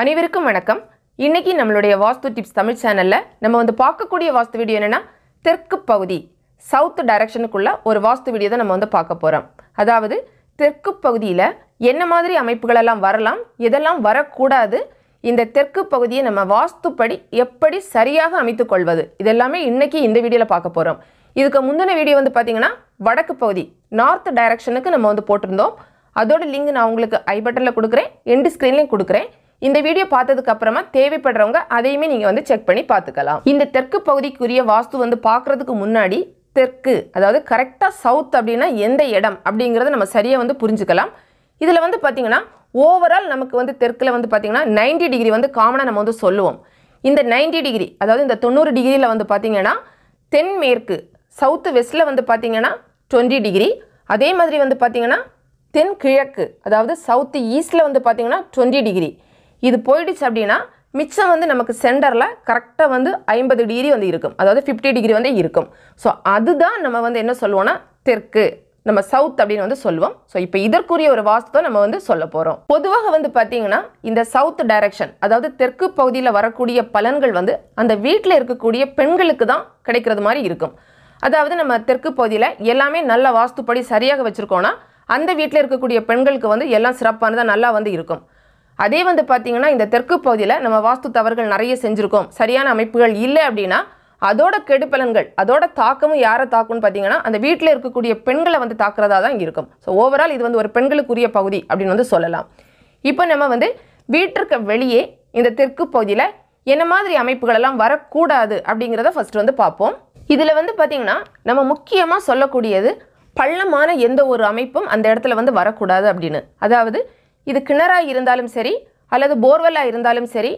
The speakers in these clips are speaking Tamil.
அனைவருக்கும் வணக்கம் இன்னைக்கு நம்மளுடைய வாஸ்து டிப்ஸ் தமிழ் சேனலில் நம்ம வந்து பார்க்கக்கூடிய வாஸ்து வீடியோ என்னென்னா தெற்கு பகுதி சவுத் டைரக்ஷனுக்குள்ள ஒரு வாஸ்து வீடியோ தான் நம்ம வந்து பார்க்க போகிறோம் அதாவது தெற்கு பகுதியில் என்ன மாதிரி அமைப்புகளெல்லாம் வரலாம் எதெல்லாம் வரக்கூடாது இந்த தெற்கு பகுதியை நம்ம வாஸ்துப்படி எப்படி சரியாக அமைத்துக்கொள்வது கொள்வது இதெல்லாமே இன்றைக்கி இந்த வீடியோவில் பார்க்க போகிறோம் இதுக்கு முந்தின வீடியோ வந்து பார்த்திங்கன்னா வடக்கு பகுதி நார்த் டைரக்ஷனுக்கு நம்ம வந்து போட்டிருந்தோம் அதோட லிங்க் நான் உங்களுக்கு ஐ பட்டனில் கொடுக்குறேன் எண்டு ஸ்க்ரீன்லேயும் கொடுக்குறேன் இந்த வீடியோ பார்த்ததுக்கு அப்புறமா தேவைப்படுறவங்க அதையுமே நீங்கள் வந்து செக் பண்ணி பார்த்துக்கலாம் இந்த தெற்கு பகுதிக்குரிய வாஸ்து வந்து பார்க்கறதுக்கு முன்னாடி தெற்கு அதாவது கரெக்டாக சவுத் அப்படின்னா எந்த இடம் அப்படிங்கிறத நம்ம சரியாக வந்து புரிஞ்சுக்கலாம் இதில் வந்து பார்த்திங்கன்னா ஓவரால் நமக்கு வந்து தெற்கில் வந்து பார்த்திங்கன்னா நைன்டி டிகிரி வந்து காமனாக நம்ம வந்து சொல்லுவோம் இந்த நைன்டி டிகிரி அதாவது இந்த தொண்ணூறு டிகிரியில் வந்து பார்த்திங்கன்னா தென்மேற்கு சவுத்து வெஸ்ட்டில் வந்து பார்த்திங்கன்னா டுவெண்ட்டி டிகிரி அதே மாதிரி வந்து பார்த்தீங்கன்னா தென்கிழக்கு அதாவது சவுத்து ஈஸ்ட்டில் வந்து பார்த்தீங்கன்னா டுவெண்ட்டி டிகிரி இது போயிடுச்சு அப்படின்னா மிச்சம் வந்து நமக்கு சென்டரில் கரெக்டாக வந்து ஐம்பது டிகிரி வந்து இருக்கும் அதாவது ஃபிஃப்டி டிகிரி வந்து இருக்கும் ஸோ அதுதான் நம்ம வந்து என்ன சொல்லுவோம்னா தெற்கு நம்ம சவுத் அப்படின்னு வந்து சொல்லுவோம் ஸோ இப்போ இதற்குரிய ஒரு வாஸ்துவை நம்ம வந்து சொல்ல போகிறோம் பொதுவாக வந்து பார்த்தீங்கன்னா இந்த சவுத் டைரக்ஷன் அதாவது தெற்கு பகுதியில் வரக்கூடிய பலன்கள் வந்து அந்த வீட்டில் இருக்கக்கூடிய பெண்களுக்கு தான் கிடைக்கிறது மாதிரி இருக்கும் அதாவது நம்ம தெற்கு பகுதியில் எல்லாமே நல்ல வாஸ்துப்படி சரியாக வச்சுருக்கோன்னா அந்த வீட்டில் இருக்கக்கூடிய பெண்களுக்கு வந்து எல்லாம் சிறப்பானதாக நல்லா வந்து இருக்கும் அதே வந்து பார்த்தீங்கன்னா இந்த தெற்கு பகுதியில் நம்ம வாஸ்து தவறுகள் நிறைய செஞ்சுருக்கோம் சரியான அமைப்புகள் இல்லை அப்படின்னா அதோட கெடுப்பலன்கள் அதோட தாக்கமும் யாரை தாக்கும்னு பார்த்தீங்கன்னா அந்த வீட்டில் இருக்கக்கூடிய பெண்களை வந்து தாக்குறதா தான் இருக்கும் ஸோ ஓவரால் இது வந்து ஒரு பெண்களுக்குரிய பகுதி அப்படின்னு வந்து சொல்லலாம் இப்போ நம்ம வந்து வீட்டிற்கு வெளியே இந்த தெற்கு பகுதியில் என்ன மாதிரி அமைப்புகளெல்லாம் வரக்கூடாது அப்படிங்கிறத ஃபஸ்ட்டு வந்து பார்ப்போம் இதில் வந்து பார்த்திங்கன்னா நம்ம முக்கியமாக சொல்லக்கூடியது பள்ளமான எந்த ஒரு அமைப்பும் அந்த இடத்துல வந்து வரக்கூடாது அப்படின்னு அதாவது இது கிணறாக இருந்தாலும் சரி அல்லது போர்வெல்லாக இருந்தாலும் சரி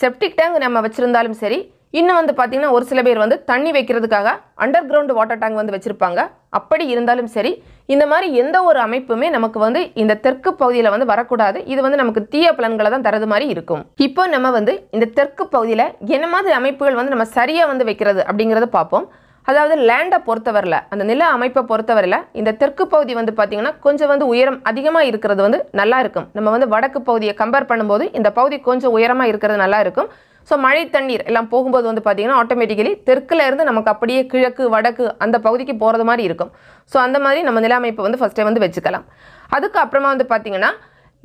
செப்டிக் டேங்க் நம்ம வச்சுருந்தாலும் சரி இன்னும் வந்து பார்த்திங்கன்னா ஒரு சில பேர் வந்து தண்ணி வைக்கிறதுக்காக அண்டர் கிரவுண்டு வாட்டர் டேங்க் வந்து வச்சுருப்பாங்க அப்படி இருந்தாலும் சரி இந்த மாதிரி எந்த ஒரு அமைப்புமே நமக்கு வந்து இந்த தெற்கு பகுதியில் வந்து வரக்கூடாது இது வந்து நமக்கு தீய பலன்களை தான் தரது மாதிரி இருக்கும் இப்போ நம்ம வந்து இந்த தெற்கு பகுதியில் என்ன மாதிரி அமைப்புகள் வந்து நம்ம சரியாக வந்து வைக்கிறது அப்படிங்கிறத பார்ப்போம் அதாவது லேண்டை பொறுத்தவரில் அந்த நில அமைப்பை பொறுத்தவரையில் இந்த தெற்கு பகுதி வந்து பார்த்திங்கன்னா கொஞ்சம் வந்து உயரம் அதிகமாக இருக்கிறது வந்து நல்லா இருக்கும் நம்ம வந்து வடக்கு பகுதியை கம்பேர் பண்ணும்போது இந்த பகுதி கொஞ்சம் உயரமாக இருக்கிறது நல்லா இருக்கும் ஸோ மழை தண்ணீர் எல்லாம் போகும்போது வந்து பார்த்திங்கன்னா ஆட்டோமேட்டிக்கலி தெற்கில் இருந்து நமக்கு அப்படியே கிழக்கு வடக்கு அந்த பகுதிக்கு போகிறது மாதிரி இருக்கும் ஸோ அந்த மாதிரி நம்ம நில அமைப்பை வந்து ஃபஸ்ட்டே வந்து வச்சுக்கலாம் அதுக்கப்புறமா வந்து பார்த்திங்கன்னா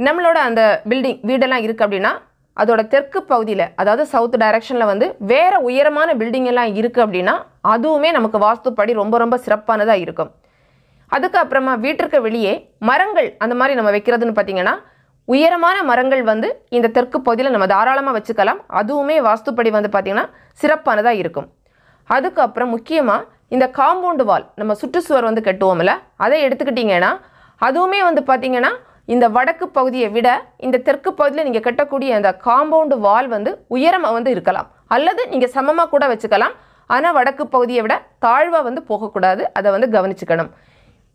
நம்மளோட அந்த பில்டிங் வீடெல்லாம் இருக்குது அப்படின்னா அதோட தெற்கு பகுதியில் அதாவது சவுத் டைரக்ஷனில் வந்து வேறு உயரமான பில்டிங் எல்லாம் இருக்குது அப்படின்னா அதுவுமே நமக்கு வாஸ்துப்படி ரொம்ப ரொம்ப சிறப்பானதாக இருக்கும் அதுக்கப்புறமா வீட்டிற்கு வெளியே மரங்கள் அந்த மாதிரி நம்ம வைக்கிறதுன்னு பார்த்திங்கன்னா உயரமான மரங்கள் வந்து இந்த தெற்கு பகுதியில் நம்ம தாராளமாக வச்சுக்கலாம் அதுவுமே வாஸ்துப்படி வந்து பார்த்திங்கன்னா சிறப்பானதாக இருக்கும் அதுக்கப்புறம் முக்கியமாக இந்த காம்பவுண்டு வால் நம்ம சுற்றுச்சுவர் வந்து கட்டுவோம்ல அதை எடுத்துக்கிட்டிங்கன்னா அதுவுமே வந்து பார்த்திங்கன்னா இந்த வடக்கு பகுதியை விட இந்த தெற்கு பகுதியில் நீங்கள் கட்டக்கூடிய அந்த காம்பவுண்டு வால் வந்து உயரமாக வந்து இருக்கலாம் அல்லது நீங்கள் சமமாக கூட வச்சுக்கலாம் ஆனால் வடக்கு பகுதியை விட தாழ்வாக வந்து போகக்கூடாது அதை வந்து கவனிச்சுக்கணும்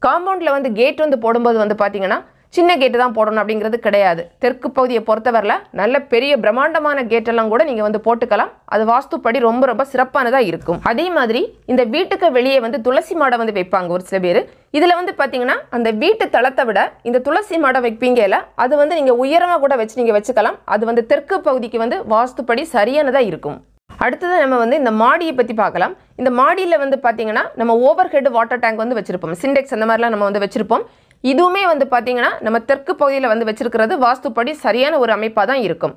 காம்பவுண்டில் வந்து கேட் வந்து போடும்போது வந்து பார்த்தீங்கன்னா சின்ன கேட்டு தான் போடணும் அப்படிங்கிறது கிடையாது தெற்கு பகுதியை பொறுத்தவரையில் நல்ல பெரிய பிரம்மாண்டமான கேட்டெல்லாம் கூட நீங்கள் வந்து போட்டுக்கலாம் அது வாஸ்துப்படி ரொம்ப ரொம்ப சிறப்பானதாக இருக்கும் அதே மாதிரி இந்த வீட்டுக்கு வெளியே வந்து துளசி மாடை வந்து வைப்பாங்க ஒரு சில பேர் இதில் வந்து பார்த்தீங்கன்னா அந்த வீட்டு தளத்தை விட இந்த துளசி மாடை வைப்பீங்கல அது வந்து நீங்கள் உயரமாக கூட வச்சு நீங்கள் வச்சுக்கலாம் அது வந்து தெற்கு பகுதிக்கு வந்து வாஸ்துப்படி சரியானதாக இருக்கும் அடுத்தது நம்ம வந்து இந்த மாடியை பற்றி பார்க்கலாம் இந்த மாடியில் வந்து பார்த்தீங்கன்னா நம்ம ஓவர் ஹெட் வாட்டர் டேங்க் வந்து வச்சுருப்போம் சிண்டெக்ஸ் அந்த மாதிரிலாம் நம்ம வந்து வச்சுருப்போம் இதுவுமே வந்து பார்த்திங்கன்னா நம்ம தெற்கு பகுதியில் வந்து வச்சுருக்கிறது வாஸ்துப்படி சரியான ஒரு அமைப்பாக தான் இருக்கும்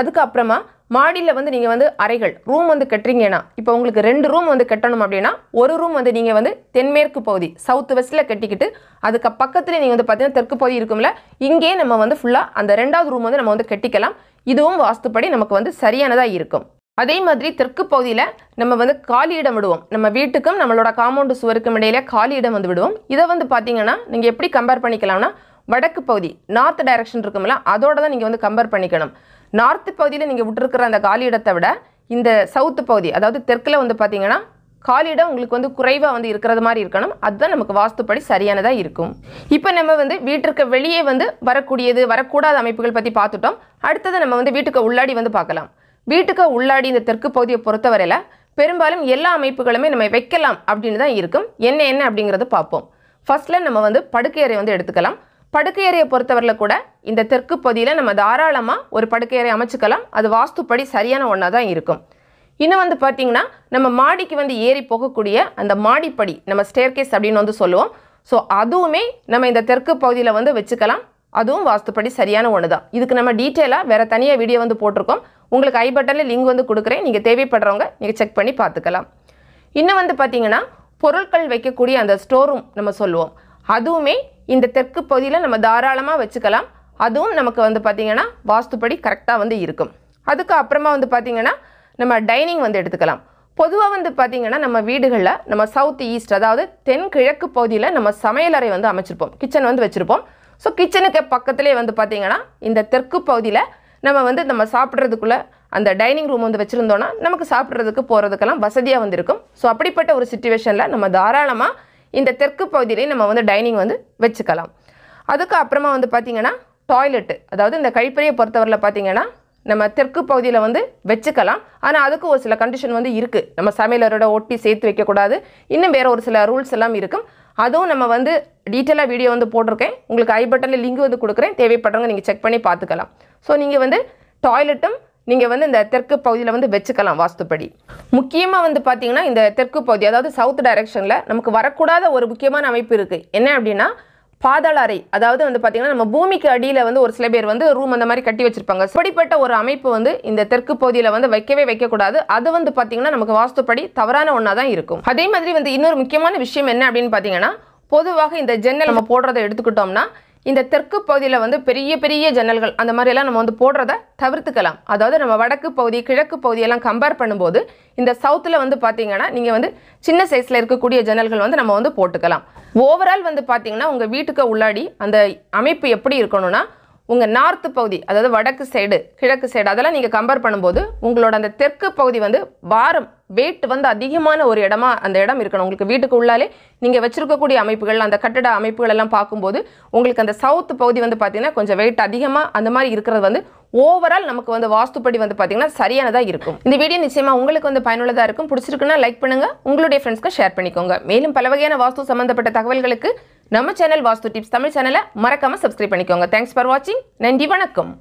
அதுக்கப்புறமா மாடியில் வந்து நீங்கள் வந்து அறைகள் ரூம் வந்து கட்டுறீங்கன்னா இப்போ உங்களுக்கு ரெண்டு ரூம் வந்து கட்டணும் அப்படின்னா ஒரு ரூம் வந்து நீங்கள் வந்து தென்மேற்கு பகுதி சவுத் வெஸ்ட்டில் கட்டிக்கிட்டு அதுக்கு பக்கத்தில் நீங்கள் வந்து பார்த்தீங்கன்னா தெற்கு பகுதி இருக்கும்ல இங்கேயே நம்ம வந்து ஃபுல்லாக அந்த ரெண்டாவது ரூம் வந்து நம்ம வந்து கட்டிக்கலாம் இதுவும் வாஸ்துப்படி நமக்கு வந்து சரியானதாக இருக்கும் அதே மாதிரி தெற்கு பகுதியில் நம்ம வந்து காலி இடம் விடுவோம் நம்ம வீட்டுக்கும் நம்மளோட காம்பவுண்டு சுவருக்கும் இடையில காலி இடம் வந்து விடுவோம் இதை வந்து பார்த்தீங்கன்னா நீங்கள் எப்படி கம்பேர் பண்ணிக்கலாம்னா வடக்கு பகுதி நார்த் டைரக்ஷன் இருக்கும்ல அதோட தான் நீங்கள் வந்து கம்பேர் பண்ணிக்கணும் நார்த்து பகுதியில் நீங்கள் விட்டுருக்கிற அந்த காலி இடத்தை விட இந்த சவுத்து பகுதி அதாவது தெற்கில் வந்து பார்த்தீங்கன்னா காலிடம் உங்களுக்கு வந்து குறைவாக வந்து இருக்கிறது மாதிரி இருக்கணும் அதுதான் நமக்கு வாஸ்துப்படி சரியானதாக இருக்கும் இப்போ நம்ம வந்து வீட்டிற்கு வெளியே வந்து வரக்கூடியது வரக்கூடாத அமைப்புகள் பற்றி பார்த்துட்டோம் அடுத்தது நம்ம வந்து வீட்டுக்கு உள்ளாடி வந்து பார்க்கலாம் வீட்டுக்கு உள்ளாடி இந்த தெற்கு பகுதியை பொறுத்தவரையில் பெரும்பாலும் எல்லா அமைப்புகளுமே நம்ம வைக்கலாம் அப்படின்னு தான் இருக்கும் என்ன என்ன அப்படிங்கிறத பார்ப்போம் ஃபஸ்ட்டில் நம்ம வந்து படுக்கையறை வந்து எடுத்துக்கலாம் படுக்கையறையை பொறுத்தவரையில் கூட இந்த தெற்கு பகுதியில் நம்ம தாராளமாக ஒரு படுக்கையறை அமைச்சுக்கலாம் அது வாஸ்துப்படி சரியான ஒன்றா தான் இருக்கும் இன்னும் வந்து பார்த்திங்கன்னா நம்ம மாடிக்கு வந்து ஏறி போகக்கூடிய அந்த மாடிப்படி நம்ம ஸ்டேர்கேஸ் அப்படின்னு வந்து சொல்லுவோம் ஸோ அதுவுமே நம்ம இந்த தெற்கு பகுதியில் வந்து வச்சுக்கலாம் அதுவும் வாஸ்துப்படி சரியான ஒன்று தான் இதுக்கு நம்ம டீட்டெயிலாக வேறு தனியாக வீடியோ வந்து போட்டிருக்கோம் உங்களுக்கு ஐ பட்டனில் லிங்க் வந்து கொடுக்குறேன் நீங்கள் தேவைப்படுறவங்க நீங்கள் செக் பண்ணி பார்த்துக்கலாம் இன்னும் வந்து பார்த்தீங்கன்னா பொருட்கள் வைக்கக்கூடிய அந்த ஸ்டோர் ரூம் நம்ம சொல்லுவோம் அதுவுமே இந்த தெற்கு பகுதியில் நம்ம தாராளமாக வச்சுக்கலாம் அதுவும் நமக்கு வந்து பார்த்திங்கன்னா வாஸ்துப்படி கரெக்டாக வந்து இருக்கும் அதுக்கு அப்புறமா வந்து பார்த்திங்கன்னா நம்ம டைனிங் வந்து எடுத்துக்கலாம் பொதுவாக வந்து பார்த்திங்கன்னா நம்ம வீடுகளில் நம்ம சவுத் ஈஸ்ட் அதாவது தென்கிழக்கு பகுதியில் நம்ம சமையலறை வந்து அமைச்சிருப்போம் கிச்சன் வந்து வச்சுருப்போம் ஸோ கிச்சனுக்கு பக்கத்துலேயே வந்து பார்த்திங்கன்னா இந்த தெற்கு பகுதியில் நம்ம வந்து நம்ம சாப்பிட்றதுக்குள்ளே அந்த டைனிங் ரூம் வந்து வச்சுருந்தோன்னா நமக்கு சாப்பிட்றதுக்கு போகிறதுக்கெல்லாம் வசதியாக வந்து இருக்கும் ஸோ அப்படிப்பட்ட ஒரு சுச்சுவேஷனில் நம்ம தாராளமாக இந்த தெற்கு பகுதியிலையும் நம்ம வந்து டைனிங் வந்து வச்சுக்கலாம் அதுக்கு அப்புறமா வந்து பார்த்திங்கன்னா டாய்லெட்டு அதாவது இந்த கழிப்பறையை பொறுத்தவரையில் பார்த்திங்கன்னா நம்ம தெற்கு பகுதியில் வந்து வச்சுக்கலாம் ஆனால் அதுக்கு ஒரு சில கண்டிஷன் வந்து இருக்குது நம்ம சமையலரோட ஒட்டி சேர்த்து வைக்கக்கூடாது இன்னும் வேறு ஒரு சில ரூல்ஸ் எல்லாம் இருக்கும் அதுவும் நம்ம வந்து டீட்டெயிலாக வீடியோ வந்து போட்டிருக்கேன் உங்களுக்கு ஐ பட்டனில் லிங்க் வந்து கொடுக்குறேன் தேவைப்படுறவங்க நீங்கள் செக் பண்ணி பார்த்துக்கலாம் ஸோ நீங்கள் வந்து டாய்லெட்டும் நீங்கள் வந்து இந்த தெற்கு பகுதியில் வந்து வச்சுக்கலாம் வாஸ்துப்படி முக்கியமாக வந்து பார்த்தீங்கன்னா இந்த தெற்கு பகுதி அதாவது சவுத் டைரெக்ஷனில் நமக்கு வரக்கூடாத ஒரு முக்கியமான அமைப்பு இருக்குது என்ன அப்படின்னா பாதாள அறை அதாவது வந்து பார்த்திங்கன்னா நம்ம பூமிக்கு அடியில் வந்து ஒரு சில பேர் வந்து ரூம் அந்த மாதிரி கட்டி வச்சிருப்பாங்க அப்படிப்பட்ட ஒரு அமைப்பு வந்து இந்த தெற்கு பகுதியில் வந்து வைக்கவே வைக்கக்கூடாது அது வந்து பார்த்திங்கன்னா நமக்கு வாஸ்துப்படி தவறான ஒன்றா தான் இருக்கும் அதே மாதிரி வந்து இன்னொரு முக்கியமான விஷயம் என்ன அப்படின்னு பார்த்தீங்கன்னா பொதுவாக இந்த ஜன்னல் நம்ம போடுறதை எடுத்துக்கிட்டோம்னா இந்த தெற்கு பகுதியில் வந்து பெரிய பெரிய ஜன்னல்கள் அந்த மாதிரியெல்லாம் நம்ம வந்து போடுறத தவிர்த்துக்கலாம் அதாவது நம்ம வடக்கு பகுதி கிழக்கு பகுதியெல்லாம் கம்பேர் பண்ணும்போது இந்த சவுத்தில் வந்து பார்த்தீங்கன்னா நீங்கள் வந்து சின்ன சைஸில் இருக்கக்கூடிய ஜன்னல்கள் வந்து நம்ம வந்து போட்டுக்கலாம் ஓவரால் வந்து பார்த்தீங்கன்னா உங்கள் வீட்டுக்கு உள்ளாடி அந்த அமைப்பு எப்படி இருக்கணும்னா உங்கள் நார்த்து பகுதி அதாவது வடக்கு சைடு கிழக்கு சைடு அதெல்லாம் நீங்கள் கம்பேர் பண்ணும்போது உங்களோட அந்த தெற்கு பகுதி வந்து வாரம் வெயிட் வந்து அதிகமான ஒரு இடமா அந்த இடம் இருக்கணும் உங்களுக்கு வீட்டுக்கு உள்ளாலே நீங்கள் வச்சுருக்கக்கூடிய அமைப்புகள் அந்த கட்டட அமைப்புகள் எல்லாம் பார்க்கும்போது உங்களுக்கு அந்த சவுத் பகுதி வந்து பார்த்தீங்கன்னா கொஞ்சம் வெயிட் அதிகமாக அந்த மாதிரி இருக்கிறது வந்து ஓவரால் நமக்கு வந்து வாஸ்துப்படி வந்து பார்த்தீங்கன்னா சரியானதாக இருக்கும் இந்த வீடியோ நிச்சயமாக உங்களுக்கு வந்து பயனுள்ளதாக இருக்கும் பிடிச்சிருக்குன்னா லைக் பண்ணுங்கள் உங்களுடைய ஃப்ரெண்ட்ஸ்க்கு ஷேர் பண்ணிக்கோங்க மேலும் பல வகையான வாஸ்து சம்மந்தப்பட்ட தகவல்களுக்கு நம்ம சேனல் வாஸ்து டிப்ஸ் தமிழ் சேனலை மறக்காமல் சப்ஸ்கிரைப் பண்ணிக்கோங்க தேங்க்ஸ் ஃபார் வாட்சிங் நன்றி வணக்கம்